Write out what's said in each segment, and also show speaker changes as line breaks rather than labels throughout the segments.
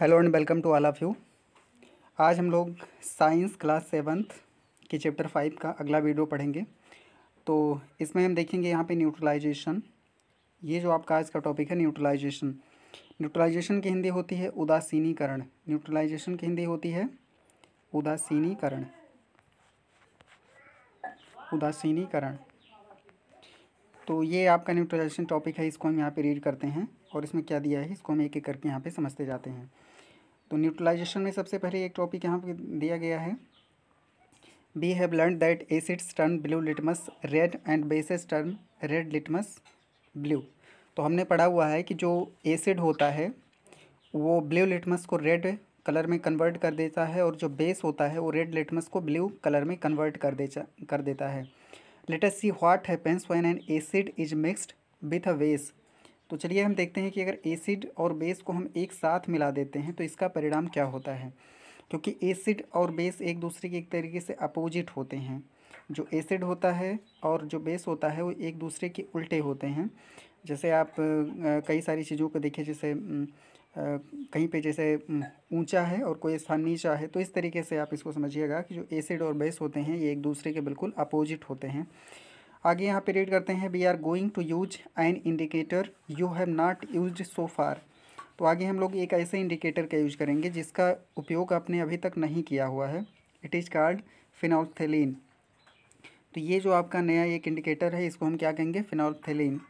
hello and welcome to all of you आज हम लोग साइंस क्लास सेवन्थ के चैप्टर फाइव का अगला वीडियो पढ़ेंगे तो इसमें हम देखेंगे यहाँ पे न्यूट्रलाइजेशन ये जो आपका आज का टॉपिक है न्यूट्रलाइजेशन न्यूट्रलाइजेशन की हिंदी होती है उदासीनीकरण न्यूट्रलाइजेशन की हिंदी होती है उदासीनीकरण उदासीनीकरण तो ये आपका न्यूट्रलाइजेशन टॉपिक है इसको हम यहाँ पे रीड करते हैं और इसमें क्या दिया है इसको हम एक एक करके यहाँ पे समझते जाते हैं तो न्यूट्रलाइजेशन में सबसे पहले एक टॉपिक यहाँ पर दिया गया है we have learn that acids turn blue litmus red and basis turn red litmus blue तो हमने पढ़ा हुआ है कि जो एसिड होता है वो ब्लू लिटमस को रेड कलर में कन्वर्ट कर देता है और जो बेस होता है वो रेड लिटमस को ब्लू कलर में कन्वर्ट कर दे कर देता है let's see what happens when an acid is mixed with a base तो चलिए हम देखते हैं कि अगर एसिड और बेस को हम एक साथ मिला देते हैं तो इसका परिणाम क्या होता है क्योंकि एसिड और बेस एक दूसरे के एक तरीके से अपोजिट होते हैं जो एसिड होता है और जो बेस होता है वो एक दूसरे के उल्टे होते हैं जैसे आप कई सारी चीज़ों को देखिए जैसे कहीं पे जैसे ऊंचा है और कोई स्थान नीचा है तो इस तरीके से आप इसको समझिएगा कि जो एसिड और बेस होते हैं ये एक दूसरे के बिल्कुल अपोजिट होते हैं आगे यहाँ पे रीड करते हैं we are going to use an indicator you have not use so far तो आगे हम लोग एक ऐसे इंडिकेटर का यूज करेंगे जिसका उपयोग आपने अभी तक नहीं किया हुआ है इट इज़ कार्ड फिनॉल्थेलिन तो ये जो आपका नया एक इंडिकेटर है इसको हम क्या कहेंगे फिनॉल्थेलिन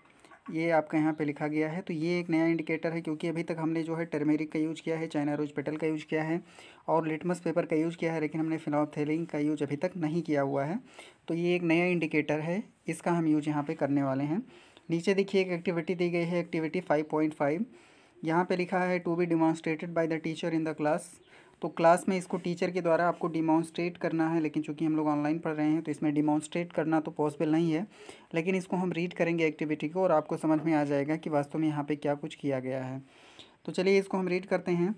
ये आपका यहाँ पे लिखा गया है तो ये एक नया इंडिकेटर है क्योंकि अभी तक हमने जो है टर्मेरिक का यूज़ किया है चाइना रोज पेटल का यूज़ किया है और लिटमस पेपर का यूज़ किया है लेकिन हमने फिनॉपथेलिन का यूज अभी तक नहीं किया हुआ है तो ये एक नया इंडिकेटर है इसका हम यूज यहाँ पर करने वाले हैं नीचे देखिए एक एक्टिविटी दी गई है एक्टिविटी फाइव पॉइंट फाइव यहाँ पर लिखा है to be demonstrated by the teacher in the class तो क्लास में इसको टीचर के द्वारा आपको डिमॉन्स्ट्रेट करना है लेकिन चूंकि हम लोग ऑनलाइन पढ़ रहे हैं तो इसमें डिमॉन्स्ट्रेट करना तो पॉसिबल नहीं है लेकिन इसको हम रीड करेंगे एक्टिविटी को और आपको समझ में आ जाएगा कि वास्तव में यहाँ पर क्या कुछ किया गया है तो चलिए इसको हम रीड करते हैं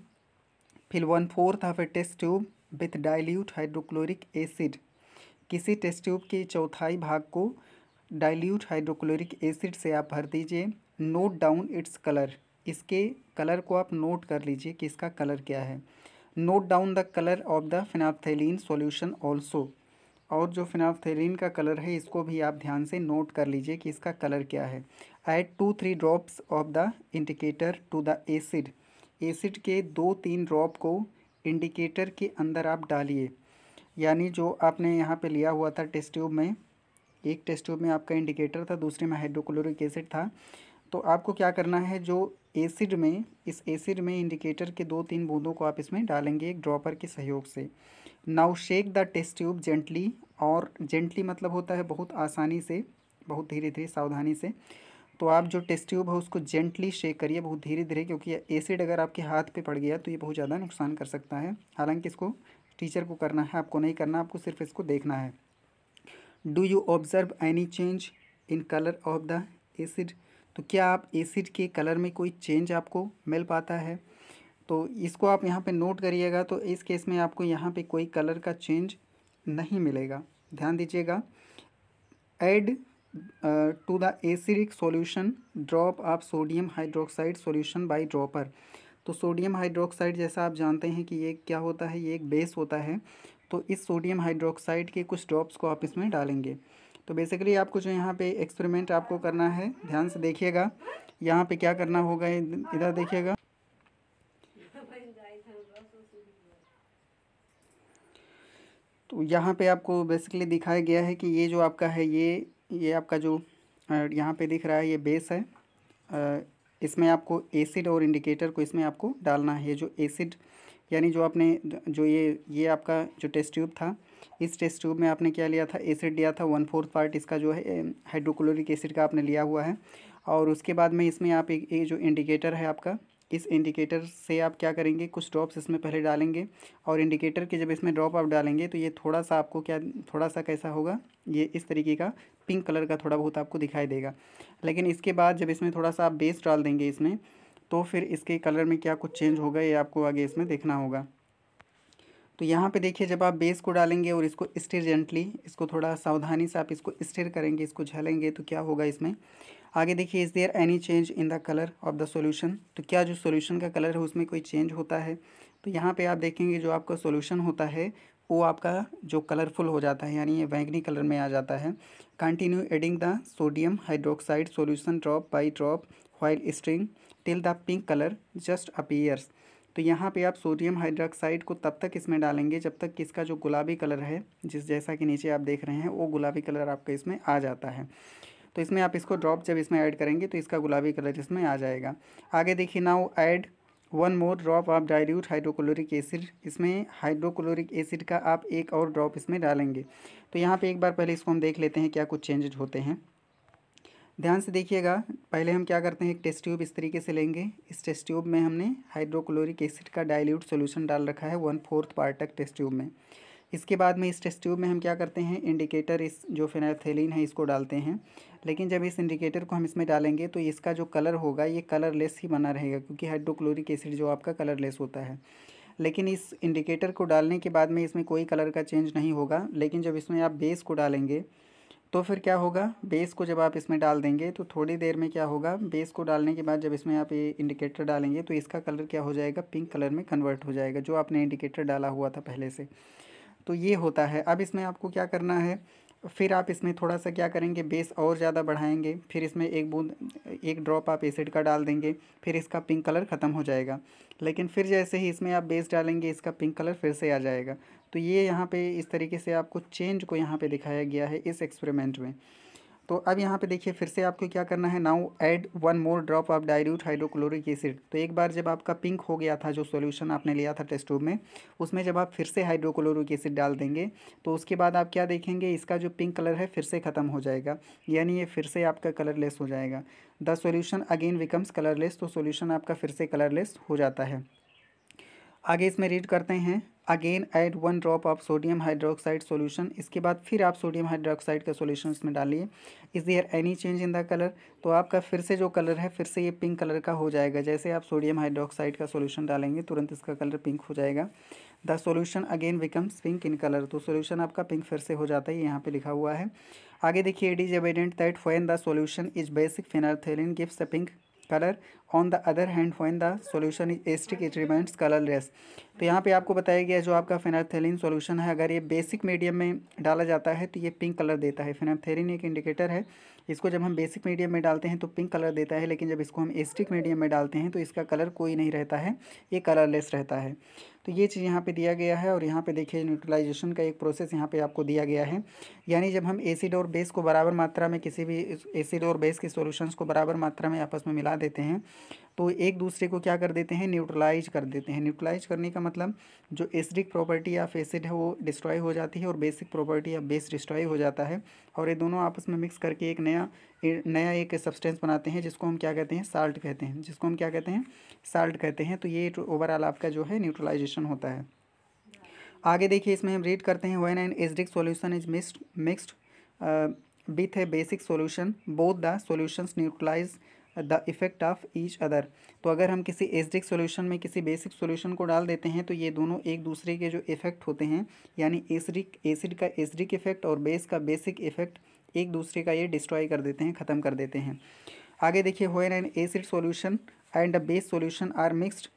fill one fourth of a test tube with dilute hydrochloric acid किसी टेस्ट ट्यूब के चौथाई भाग को डाइल्यूट हाइड्रोक्लोरिक एसिड से आप भर दीजिए नोट डाउन इट्स कलर इसके कलर को आप नोट कर लीजिए कि इसका कलर क्या है note down the colour of the phenolphthalein solution also और जो फिनापथेलिन का कलर है इसको भी आप ध्यान से नोट कर लीजिए कि इसका कलर क्या है add two three drops of the indicator to the acid acid के दो तीन ड्रॉप को इंडिकेटर के अंदर आप डालिए यानी जो आपने यहाँ पे लिया हुआ था टेस्ट ट्यूब में एक टेस्ट ट्यूब में आपका इंडिकेटर था दूसरे में हाइड्रोक्लोरिक एसिड था तो आपको क्या करना है जो एसिड में इस एसिड में इंडिकेटर के दो तीन बूंदों को आप इसमें डालेंगे एक ड्रॉपर के सहयोग से now shake the test tube gently और जेंटली मतलब होता है बहुत आसानी से बहुत धीरे धीरे सावधानी से तो आप जो टेस्ट ट्यूब है उसको जेंटली शेक करिए बहुत धीरे धीरे क्योंकि एसिड अगर आपके हाथ पे पड़ गया तो ये बहुत ज़्यादा नुकसान कर सकता है हालांकि इसको टीचर को करना है आपको नहीं करना आपको सिर्फ इसको देखना है do you observe any change in colour of the acid तो क्या आप एसिड के कलर में कोई चेंज आपको मिल पाता है तो इसको आप यहाँ पे नोट करिएगा तो इस केस में आपको यहाँ पे कोई कलर का चेंज नहीं मिलेगा ध्यान दीजिएगा add to the acidic solution drop of sodium hydroxide solution by dropper तो सोडियम हाइड्रोक्साइड जैसा आप जानते हैं कि ये क्या होता है ये एक बेस होता है तो इस सोडियम हाइड्रोक्साइड के कुछ ड्रॉप्स को आप इसमें डालेंगे तो बेसिकली आपको जो यहाँ पे एक्सपेरिमेंट आपको करना है ध्यान से देखिएगा यहाँ पे क्या करना होगा इधर देखिएगा तो यहाँ पे आपको बेसिकली दिखाया गया है कि ये जो आपका है ये ये आपका जो यहाँ पे दिख रहा है ये बेस है इसमें आपको एसिड और इंडिकेटर को इसमें आपको डालना है ये जो एसिड यानी जो आपने जो ये ये आपका जो टेस्ट ट्यूब था इस टेस्ट ट्यूब में आपने क्या लिया था एसिड लिया था वन फोर्थ पार्ट इसका जो है हाइड्रोक्लोरिक एसिड का आपने लिया हुआ है और उसके बाद में इसमें आप एक, जो इंडिकेटर है आपका इस इंडिकेटर से आप क्या करेंगे कुछ ड्रॉप्स इसमें पहले डालेंगे और इंडिकेटर के जब इसमें ड्रॉप आप डालेंगे तो ये थोड़ा सा आपको क्या थोड़ा सा कैसा होगा ये इस तरीके का पिंक कलर का थोड़ा बहुत आपको दिखाई देगा लेकिन इसके बाद जब इसमें थोड़ा सा आप बेस डाल देंगे इसमें तो फिर इसके कलर में क्या कुछ चेंज होगा ये आपको आगे इसमें देखना होगा तो यहाँ पे देखिए जब आप बेस को डालेंगे और इसको स्टिर जेंटली इसको थोड़ा सावधानी से आप इसको स्टिर करेंगे इसको झलेंगे तो क्या होगा इसमें आगे देखिए is there any change in the colour of the solution तो क्या जो सॉल्यूशन का कलर है उसमें कोई चेंज होता है तो यहाँ पे आप देखेंगे जो आपका सोल्यूशन होता है वो आपका जो कलरफुल हो जाता है यानी ये बैंगनी कलर में आ जाता है continue adding the sodium hydroxide solution drop by drop while stirring till the pink colour just appears तो यहाँ पे आप सोडियम हाइड्रोक्साइड को तब तक इसमें डालेंगे जब तक कि इसका जो गुलाबी कलर है जिस जैसा कि नीचे आप देख रहे हैं वो गुलाबी कलर आपका इसमें आ जाता है तो इसमें आप इसको ड्रॉप जब इसमें ऐड करेंगे तो इसका गुलाबी कलर इसमें आ जाएगा आगे देखिए now add one more drop आप डायल्यूट हाइड्रोक्लोरिक एसिड इसमें हाइड्रोक्लोरिक एसिड का आप एक और ड्रॉप इसमें डालेंगे तो यहाँ पे एक बार पहले इसको हम देख लेते हैं क्या कुछ चेंजेज होते हैं ध्यान से देखिएगा पहले हम क्या करते हैं एक टेस्ट ट्यूब इस तरीके से लेंगे इस टेस्ट ट्यूब में हमने हाइड्रोक्लोरिक एसिड का डाइल्यूट सोल्यूशन डाल रखा है वन फोर्थ पार्ट तक टेस्ट ट्यूब में इसके बाद में इस टेस्ट ट्यूब में हम क्या करते हैं इंडिकेटर इस जो फिनाइथेलिन है इसको डालते हैं लेकिन जब इस इंडिकेटर को हम इसमें डालेंगे तो इसका जो कलर होगा ये कलरलेस ही बना रहेगा क्योंकि हाइड्रोक्लोरिक एसिड जो आपका कलरलेस होता है लेकिन इस इंडिकेटर को डालने के बाद में इसमें कोई कलर का चेंज नहीं होगा लेकिन जब इसमें आप बेस को डालेंगे तो फिर क्या होगा बेस को जब आप इसमें डाल देंगे तो थोड़ी देर में क्या होगा बेस को डालने के बाद जब इसमें आप ये इंडिकेटर डालेंगे तो इसका कलर क्या हो जाएगा पिंक कलर में कन्वर्ट हो जाएगा जो आपने इंडिकेटर डाला हुआ था पहले से तो ये होता है अब इसमें आपको क्या करना है फिर आप इसमें थोड़ा सा क्या करेंगे बेस और ज़्यादा बढ़ाएंगे फिर इसमें एक बूंद एक ड्रॉप आप एसिड का डाल देंगे फिर इसका पिंक कलर ख़त्म हो जाएगा लेकिन फिर जैसे ही इसमें आप बेस डालेंगे इसका पिंक कलर फिर से आ जाएगा तो ये यहाँ पे इस तरीके से आपको चेंज को यहाँ पे दिखाया गया है इस एक्सपेरिमेंट में तो अब यहाँ पे देखिए फिर से आपको क्या करना है now add one more drop of dilute hydrochloric acid तो एक बार जब आपका पिंक हो गया था जो सॉल्यूशन आपने लिया था टेस्ट ट्यूब में उसमें जब आप फिर से हाइड्रोक्लोरिक एसिड डाल देंगे तो उसके बाद आप क्या देखेंगे इसका जो पिंक कलर है फिर से ख़त्म हो जाएगा यानी ये फिर से आपका कलरलेस हो जाएगा the solution again becomes colourless तो सोल्यूशन आपका फिर से कलरलेस हो जाता है आगे इसमें रीड करते हैं again add one drop of sodium hydroxide solution इसके बाद फिर आप सोडियम हाइड्रोक्साइड का सोल्यूशन इसमें डालिए is there any change in the colour तो आपका फिर से जो कलर है फिर से ये पिंक कलर का हो जाएगा जैसे आप सोडियम हाइड्रोक्साइड का सोल्यूशन डालेंगे तुरंत इसका कलर पिंक हो जाएगा the solution again becomes pink in colour तो सोल्यूशन आपका पिंक फिर से हो जाता है यहाँ पर लिखा हुआ है आगे देखिए it is evident that phone the solution is basic phenolphthalein gives a pink colour on the other hand when the solution is acidic it remains colourless तो यहाँ पे आपको बताया गया जो आपका फेनाथेलिन सोल्यूशन है अगर ये बेसिक मीडियम में डाला जाता है तो ये पिंक कलर देता है फेनाथेलिन एक इंडिकेटर है इसको जब हम बेसिक मीडियम में डालते हैं तो पिंक कलर देता है लेकिन जब इसको हम एस्टिक मीडियम में डालते हैं तो इसका कलर कोई नहीं रहता है ये कलरलेस रहता है तो ये चीज़ यहाँ पे दिया गया है और यहाँ पे देखिए न्यूट्रलाइजेशन का एक प्रोसेस यहाँ पे आपको दिया गया है यानी जब हम एसिड और बेस को बराबर मात्रा में किसी भी एसिड और बेस के सोल्यूशन को बराबर मात्रा में आपस में मिला देते हैं तो एक दूसरे को क्या कर देते हैं न्यूट्रलाइज कर देते हैं न्यूट्रलाइज करने का मतलब जो एसिडिक प्रॉपर्टी ऑफ एसिड है वो डिस्ट्रॉय हो जाती है और basic property of base destroy हो जाता है और ये दोनों आपस में मिक्स करके एक नया नया एक सब्सटेंस बनाते हैं जिसको हम क्या कहते हैं साल्ट कहते हैं जिसको हम क्या कहते हैं साल्ट कहते हैं तो ये ओवरऑल आपका जो है न्यूट्रलाइजेशन होता है आगे देखिए इसमें हम रीड करते हैं when an acidic solution is mixed mixed with a basic solution both the solution neutralise the effect of each other तो अगर हम किसी एसडिक सॉल्यूशन में किसी बेसिक सॉल्यूशन को डाल देते हैं तो ये दोनों एक दूसरे के जो इफेक्ट होते हैं यानी एसडिक एसिड का एसडिक इफेक्ट और बेस का बेसिक इफेक्ट एक दूसरे का ये डिस्ट्रॉय कर देते हैं ख़त्म कर देते हैं आगे देखिए where an acid solution and a base solution are mixed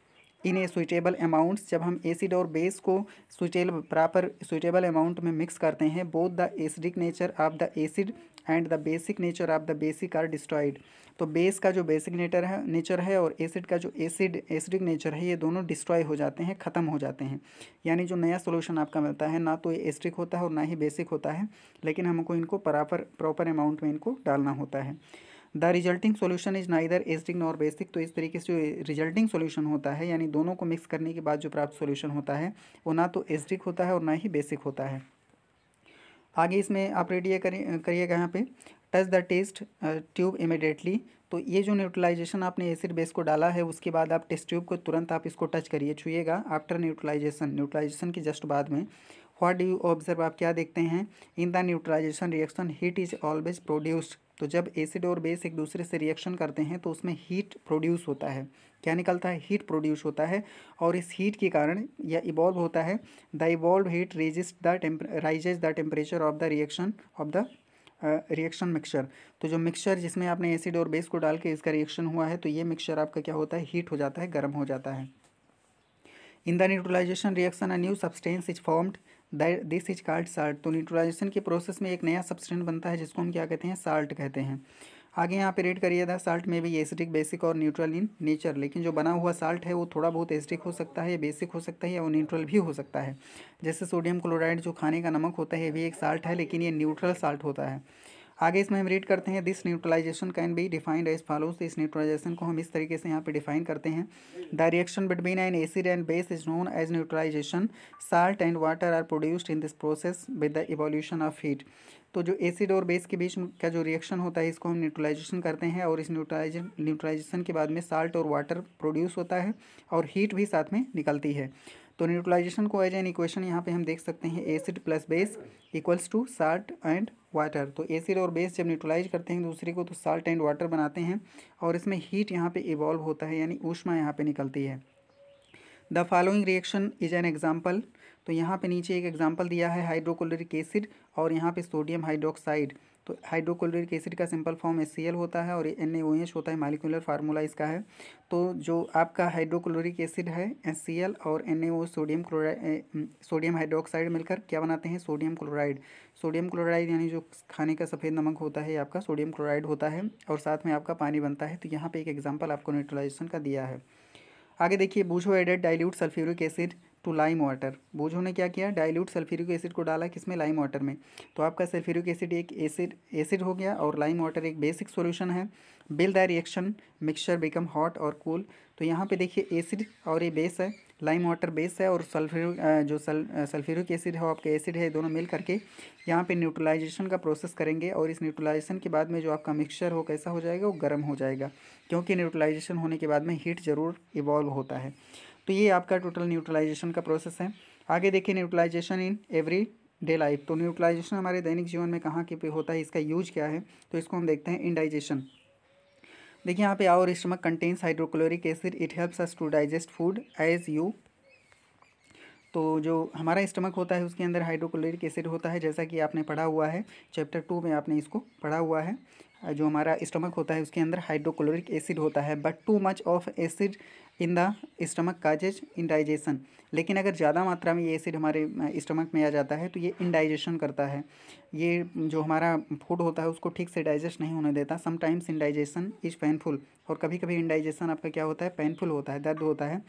in a suitable amounts जब हम एसिड और बेस को सुइटेबल प्रॉपर सुइटेबल अमाउंट में मिक्स करते हैं both the acidic nature of the acid and the basic nature of the basic are destroyed तो base का जो बेसिक नेटर है नेचर है और एसिड का जो एसिड एसिडिक नेचर है ये दोनों डिस्ट्रॉय हो जाते हैं ख़त्म हो जाते हैं यानी जो नया सोल्यूशन आपका मिलता है ना तो ये एसिडिक होता है और ना ही बेसिक होता है लेकिन हमको इनको प्रॉपर प्रॉपर अमाउंट में इनको डालना होता है द रिजल्टिंग सोल्यूशन इज ना इधर एसडिक नॉर बेसिक तो इस तरीके से जो रिजल्टिंग सोल्यूशन होता है यानी दोनों को मिक्स करने के बाद जो प्राप्त सोल्यूशन होता है वो ना तो एसडिक होता है और ना ही बेसिक होता है आगे इसमें आप रेडी करिए करिएगा यहाँ पे touch the test tube immediately तो ये जो न्यूट्रलाइजेशन आपने एसिड बेस को डाला है उसके बाद आप टेस्ट ट्यूब को तुरंत आप इसको टच करिए छुएगा आफ्टर न्यूट्रलाइजेशन न्यूट्रलाइजेशन के जस्ट बाद में व्हाट डू यू ऑब्जर्व आप क्या देखते हैं in the neutralisation reaction heat is always produced तो जब एसिड और बेस एक दूसरे से रिएक्शन करते हैं तो उसमें हीट प्रोड्यूस होता है क्या निकलता है हीट प्रोड्यूस होता है और इस हीट के कारण यह इवॉल्व होता है the evolve heat resist the raises the temperature of the reaction of the reaction mixture तो जो मिक्सचर जिसमें आपने एसिड और बेस को डाल के इसका रिएक्शन हुआ है तो ये मिक्सचर आपका क्या होता है हीट हो जाता है गर्म हो जाता है in the neutralisation reaction a new substance is formed this is called salt तो न्यूट्रलाइजेशन के प्रोसेस में एक नया सब्सटेंट बनता है जिसको हम क्या कहते हैं साल्ट कहते हैं आगे यहाँ पे रेड करिए था साल्ट में भी एसिडिक बेसिक और न्यूट्रल इन नेचर लेकिन जो बना हुआ साल्ट है वो थोड़ा बहुत एसिडिक हो सकता है बेसिक हो सकता है या वो न्यूट्रल भी हो सकता है जैसे सोडियम क्लोराइड जो खाने का नमक होता है ये भी एक साल्ट है लेकिन ये न्यूट्रल साल्ट होता है आगे इसमें हम रीड करते हैं this neutralisation can be defined as follows इस न्यूट्रलाइजेशन को हम इस तरीके से यहाँ पे डिफाइन करते हैं the reaction between an acid and base is known as neutralisation salt and water are produced in this process with the evolution of heat तो जो एसिड और बेस के बीच का जो रिएक्शन होता है इसको हम न्यूट्रलाइजेशन करते हैं और इस न्यूट्राइज न्यूट्रलाइजेशन के बाद में साल्ट और वाटर प्रोड्यूस होता है और हीट भी साथ में निकलती है तो न्यूट्रलाइजेशन को एज एन इक्वेशन यहाँ पे हम देख सकते हैं acid plus base equals to salt and water तो एसिड और बेस जब न्यूट्रलाइज करते हैं दूसरे को तो साल्ट एंड वाटर बनाते हैं और इसमें हीट यहाँ पे इवॉल्व होता है यानी ऊष्मा यहाँ पे निकलती है the following reaction is an example तो यहाँ पे नीचे एक एग्जाम्पल दिया है हाइड्रोक्लोरिक एसिड और यहाँ पे सोडियम हाइड्रोक्साइड तो हाइड्रोक्लोरिक एसिड का सिंपल फॉर्म एस होता है और ये एन होता है मालिकुलर फार्मूला इसका है तो जो आपका हाइड्रोक्लोरिक एसिड है एस और एन सोडियम क्लोराइड सोडियम हाइड्रोक्साइड मिलकर क्या बनाते हैं सोडियम क्लोराइड सोडियम क्लोराइड यानी जो खाने का सफ़ेद नमक होता है आपका सोडियम क्लोराइड होता है और साथ में आपका पानी बनता है तो यहाँ पर एक एग्जाम्पल आपको न्यूट्रलाइजेशन का दिया है आगे देखिए Boojho added dilute sulphuric acid to lime water Boojho ने क्या किया डाइल्यूट सल्फ्यूरिक एसिड को डाला किसमें लाइम वाटर में तो आपका सल्फ्यूरिक एसिड एक एसिड एसिड हो गया और लाइम वाटर एक बेसिक सोल्यूशन है will the reaction mixture become hot और कूल तो यहाँ पे देखिए एसिड और ये बेस है लाइम वाटर बेस है और सल्फ्यूरिक जो सल सल्फ्यूरिक एसिड है आपका एसिड है दोनों मिल करके यहाँ पे न्यूट्रलाइजेशन का प्रोसेस करेंगे और इस न्यूट्रलाइजेशन के बाद में जो आपका मिक्सचर हो कैसा हो जाएगा वो गर्म हो जाएगा क्योंकि न्यूट्रलाइजेशन होने के बाद में हीट ज़रूर इवॉल्व होता है तो ये आपका टोटल न्यूट्रलाइजेशन का प्रोसेस है आगे देखिए neutralisation in everyday life तो न्यूट्रलाइजेशन हमारे दैनिक जीवन में कहाँ के पे होता है इसका यूज क्या है तो इसको हम देखते हैं इंडाइजेशन देखिए यहाँ पे our stomach contains hydrochloric acid it helps us to digest food as you तो जो हमारा स्टमक होता है उसके अंदर हाइड्रोक्लोरिक एसिड होता है जैसा कि आपने पढ़ा हुआ है चैप्टर टू में आपने इसको पढ़ा हुआ है जो हमारा स्टमक होता है उसके अंदर हाइड्रोक्लोरिक एसिड होता है but too much of acid in the stomach causes indigestion लेकिन अगर ज़्यादा मात्रा में ये एसिड हमारे स्टमक में आ जाता है तो ये इंडाइजेशन करता है ये जो हमारा फूड होता है उसको ठीक से डाइजेस्ट नहीं होने देता समटाइम्स इंडाइजेशन इज पेनफुल और कभी कभी इंडाइजेशन आपका क्या होता है पेनफुल होता है दर्द होता है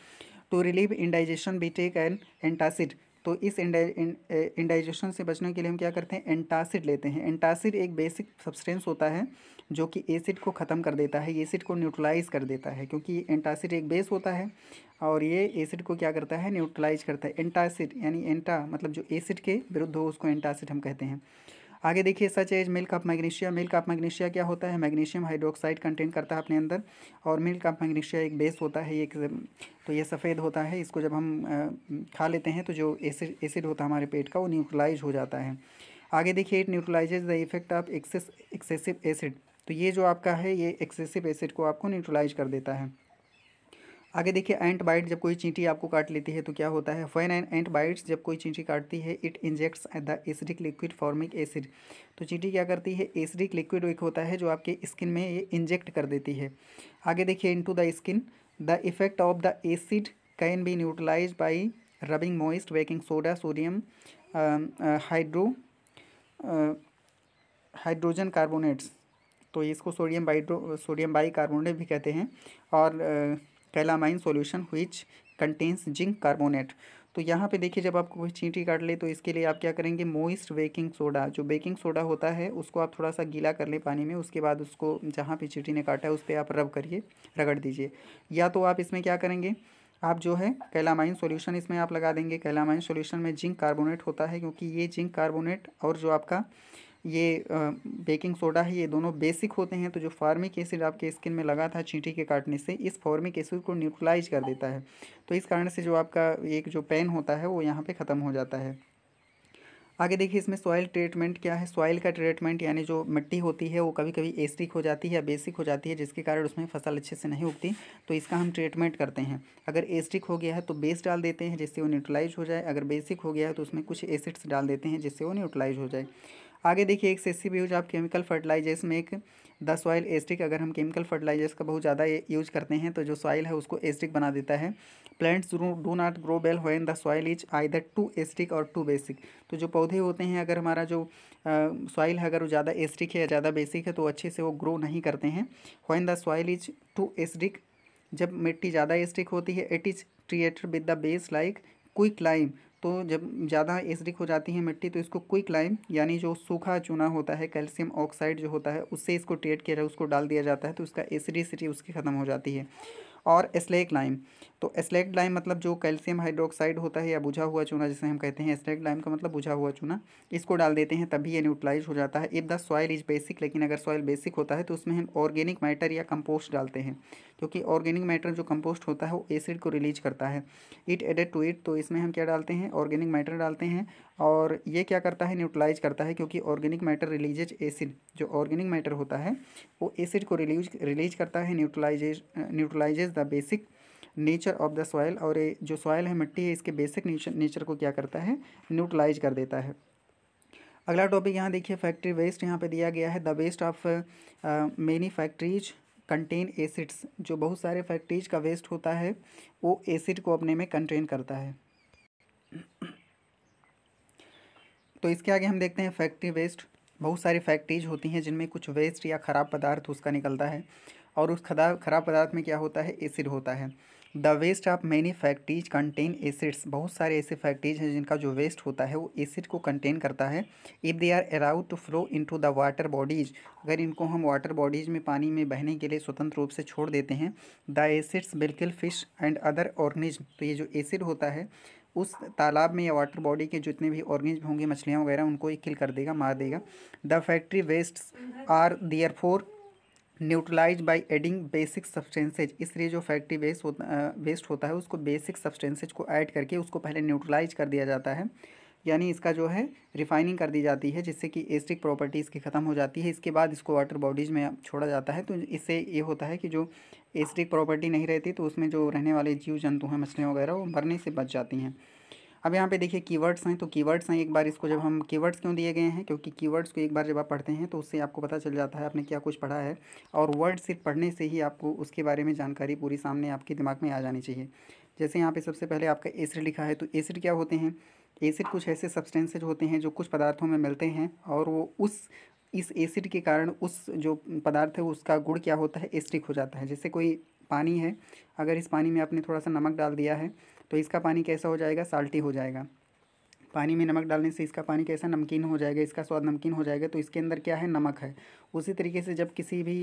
to relieve indigestion we take an antacid तो इस इंडाइजेशन से बचने के लिए हम क्या करते हैं एंटासिड लेते हैं एंटासिड एक बेसिक सब्सटेंस होता है जो कि एसिड को ख़त्म कर देता है एसिड को न्यूट्रलाइज कर देता है क्योंकि एंटासिड एक बेस होता है और ये एसिड को क्या करता है न्यूट्रलाइज करता है एंटासिड यानी एंटा मतलब जो एसिड के विरुद्ध हो उसको एंटासिड हम कहते हैं आगे देखिए such as milk of magnesia milk of magnesia क्या होता है मैग्नीशियम हाइड्रोक्साइड कंटेंट करता है अपने अंदर और मिल्क ऑफ मैग्नीशिया एक बेस होता है एक तो ये सफ़ेद होता है इसको जब हम खा लेते हैं तो जो एसिड एसिड होता है हमारे पेट का वो न्यूट्रलाइज हो जाता है आगे देखिए it neutralises the effect of excess excessive acid तो ये जो आपका है ये एक्सेसिव एसिड को आपको न्यूट्रलाइज कर देता है आगे देखिए एंट बाइट जब कोई चींटी आपको काट लेती है तो क्या होता है फेन एन एंट बाइट्स जब कोई चींटी काटती है it injects the acidic liquid formic acid तो चींटी क्या करती है एसिडिक लिक्विड एक होता है जो आपके स्किन में ये इंजेक्ट कर देती है आगे देखिए into the skin the effect of the acid can be neutralised by rubbing moist baking soda sodium hydro hydrogen carbonates तो इसको sodium hydro sodium bicarbonate भी कहते हैं और uh, calamine solution which contains zinc carbonate तो यहाँ पे देखिए जब आपको कोई चींटी काट ले तो इसके लिए आप क्या करेंगे मोइस्ट बेकिंग सोडा जो बेकिंग सोडा होता है उसको आप थोड़ा सा गीला कर लें पानी में उसके बाद उसको जहाँ पे चींटी ने काटा है उस पर आप रब करिए रगड़ दीजिए या तो आप इसमें क्या करेंगे आप जो है कैलामाइन सॉल्यूशन इसमें आप लगा देंगे कैलामाइन सॉल्यूशन में जिंक कार्बोनेट होता है क्योंकि ये जिंक कार्बोनेट और जो आपका ये बेकिंग सोडा है ये दोनों बेसिक होते हैं तो जो फार्मिक एसिड आपके स्किन में लगा था चींटी के काटने से इस फॉर्मिक एसिड को न्यूट्रलाइज कर देता है तो इस कारण से जो आपका एक जो पेन होता है वो यहाँ पे ख़त्म हो जाता है आगे देखिए इसमें सॉइल ट्रीटमेंट क्या है सॉइल का ट्रीटमेंट यानी जो मिट्टी होती है वो कभी कभी एसिडिक हो जाती है या बेसिक हो जाती है जिसके कारण उसमें फसल अच्छे से नहीं उगती तो इसका हम ट्रीटमेंट करते हैं अगर एसिडिक हो गया है तो बेस डाल देते हैं जिससे वो न्यूट्रलाइज हो जाए अगर बेसिक हो गया है तो उसमें कुछ एसिड्स डाल देते हैं जिससे वो न्यूट्रलाइज हो जाए आगे देखिए एक भी यूज आप केमिकल फर्टिलाइजर्स में एक द सॉइल एस्टिक अगर हम केमिकल फर्टिलाइजर्स का बहुत ज़्यादा यूज करते हैं तो जो सॉइल है उसको एस्टिक बना देता है plants do not grow well when the soil is either too acidic और टू बेसिक तो जो पौधे होते हैं अगर हमारा जो सॉइल है अगर वो ज़्यादा एस्टिक है या ज़्यादा बेसिक है तो अच्छे से वो ग्रो नहीं करते हैं when the soil is too acidic जब मिट्टी ज़्यादा एस्टिक होती है it is treated with the base like quick lime तो जब ज़्यादा एसिडिक हो जाती है मिट्टी तो इसको क्विक लाइम यानी जो सूखा चूना होता है कैल्शियम ऑक्साइड जो होता है उससे इसको ट्रेड किया जाए उसको डाल दिया जाता है तो उसका एसिडिसिटी उसकी ख़त्म हो जाती है और स्लेक लाइम तो एस्लेक्ट लाइम मतलब जो कैल्शियम हाइड्रोक्साइड होता है या बुझा हुआ चूना जिसे हम कहते हैं एस्लेक्ट लाइम का मतलब बुझा हुआ चूना इसको डाल देते हैं तभी ये न्यूट्रलाइज हो जाता है if the soil is basic लेकिन अगर सॉयल बेसिक होता है तो उसमें हम ऑर्गेनिक मैटर या कंपोस्ट डालते हैं क्योंकि ऑर्गेनिक मैटर जो कंपोस्ट होता है वो एसिड को रिलीज करता है इट एडेड टू इट तो इसमें हम क्या डालते हैं ऑर्गेनिक मैटर डालते हैं और ये क्या करता है न्यूट्रलाइज करता है क्योंकि ऑर्गेनिक मैटर रिलीजेज एसिड जो ऑर्गेनिक मैटर होता है वो एसिड को रिलीज रिलीज करता है neutralises neutralises the basic nature of the soil और ये जो सॉयल है मिट्टी है इसके बेसिक नेचर नेचर को क्या करता है न्यूट्रलाइज कर देता है अगला टॉपिक यहाँ देखिए फैक्ट्री वेस्ट यहाँ पे दिया गया है the waste of many factories contain acids जो बहुत सारे फैक्ट्रीज का वेस्ट होता है वो एसिड को अपने में कंटेन करता है तो इसके आगे हम देखते हैं फैक्ट्री वेस्ट बहुत सारी फैक्ट्रीज होती हैं जिनमें कुछ वेस्ट या ख़राब पदार्थ उसका निकलता है और उस खराब पदार्थ में क्या होता है एसिड होता है the waste of many factories contain acids बहुत सारे ऐसे फैक्ट्रीज हैं जिनका जो वेस्ट होता है वो एसिड को कंटेन करता है if they are allowed to flow into the water bodies अगर इनको हम वाटर बॉडीज में पानी में बहने के लिए स्वतंत्र रूप से छोड़ देते हैं द एसिड्स बिल्कुल फिश एंड अदर ऑर्गनिज तो ये जो एसिड होता है उस तालाब में या वाटर बॉडी के जितने भी ऑर्गेज होंगे मछलियाँ वगैरह उनको ये किल कर देगा मार देगा the factory wastes are therefore neutralise by adding basic substances इसलिए जो फैक्ट्री वेस्ट होता वेस्ट होता है उसको बेसिक सब्सटेंसेज को ऐड करके उसको पहले न्यूट्रलाइज कर दिया जाता है यानी इसका जो है रिफाइनिंग कर दी जाती है जिससे कि एस्टिक प्रॉपर्टी इसकी ख़त्म हो जाती है इसके बाद इसको वाटर बॉडीज़ में छोड़ा जाता है तो इससे ये होता है कि जो एस्टिक प्रॉपर्टी नहीं रहती तो उसमें जो रहने वाले जीव जंतु हैं मछलियाँ वगैरह वो मरने से बच जाती हैं अब यहाँ पे देखिए कीवर्ड्स हैं तो कीवर्ड्स हैं एक बार इसको जब हम कीवर्ड्स क्यों दिए गए हैं क्योंकि कीवर्ड्स को एक बार जब आप पढ़ते हैं तो उससे आपको पता चल जाता है आपने क्या कुछ पढ़ा है और वर्ड सिर्फ पढ़ने से ही आपको उसके बारे में जानकारी पूरी सामने आपके दिमाग में आ जानी चाहिए जैसे यहाँ पर सबसे पहले आपका एसिड लिखा है तो एसिड क्या होते हैं एसिड कुछ ऐसे सब्सटेंसेज होते हैं जो कुछ पदार्थों में मिलते हैं और वो उस इस एसिड के कारण उस जो पदार्थ है उसका गुड़ क्या होता है एसिडिक हो जाता है जैसे कोई पानी है अगर इस पानी में आपने थोड़ा सा नमक डाल दिया है तो इसका पानी कैसा हो जाएगा साल्टी हो जाएगा पानी में नमक डालने से इसका पानी कैसा नमकीन हो जाएगा इसका स्वाद नमकीन हो जाएगा तो इसके अंदर क्या है नमक है उसी तरीके से जब किसी भी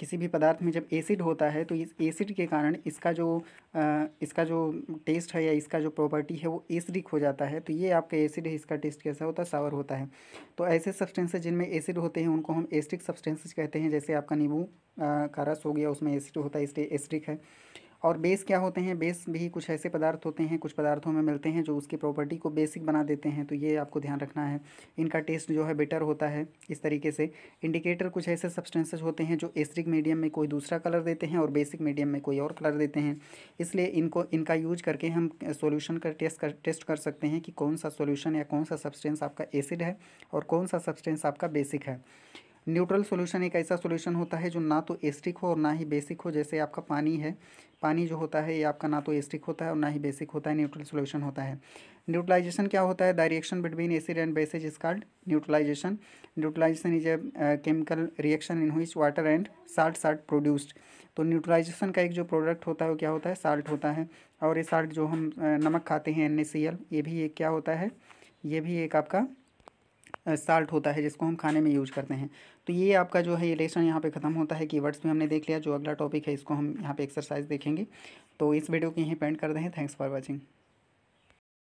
किसी भी पदार्थ में जब एसिड होता है तो इस एसिड के कारण इसका जो आ, इसका जो टेस्ट है या इसका जो प्रॉपर्टी है वो एसिडिक हो जाता है तो ये आपका एसिड है इसका टेस्ट कैसा होता है सावर होता है तो ऐसे सब्सटेंसेज जिनमें एसिड होते हैं उनको हम एसिडिक सब्सटेंसेज कहते हैं जैसे आपका नींबू का रस हो गया उसमें एसिड होता है इसलिए एसिडिक है और बेस क्या होते हैं बेस भी कुछ ऐसे पदार्थ होते हैं कुछ पदार्थों में मिलते हैं जो उसकी प्रॉपर्टी को बेसिक बना देते हैं तो ये आपको ध्यान रखना है इनका टेस्ट जो है बेटर होता है इस तरीके से इंडिकेटर कुछ ऐसे सब्सटेंसेज होते हैं जो एसरिक मीडियम में कोई दूसरा कलर देते हैं और बेसिक मीडियम में कोई और कलर देते हैं इसलिए इनको इनका यूज करके हम सोल्यूशन का टेस्ट कर टेस्ट कर सकते हैं कि कौन सा सोल्यूशन या कौन सा सब्सटेंस आपका एसिड है और कौन सा सब्सटेंस आपका बेसिक है न्यूट्रल सोल्यूशन एक ऐसा सोल्यूशन होता है जो ना तो एस्टिक हो और ना ही बेसिक हो जैसे आपका पानी है पानी जो होता है ये आपका ना तो एस्टिक होता है और ना ही बेसिक होता है न्यूट्रल सोल्यूशन होता है न्यूट्रलाइजेशन क्या होता है the reaction between acid and bases is called neutralisation neutralisation is a chemical reaction in which water and salt salt produced तो न्यूट्रलाइजेशन का एक जो प्रोडक्ट होता है वो क्या होता है साल्ट होता है और ये साल्ट जो हम नमक खाते हैं एन ये भी एक क्या होता है ये भी एक आपका साल्ट होता है जिसको हम खाने में यूज करते हैं तो ये आपका जो है ये लेसन यहाँ पे ख़त्म होता है कीवर्ड्स भी हमने देख लिया जो अगला टॉपिक है इसको हम यहाँ पे एक्सरसाइज देखेंगे तो इस वीडियो को यहीं पेंट कर दें थैंक्स फॉर वॉचिंग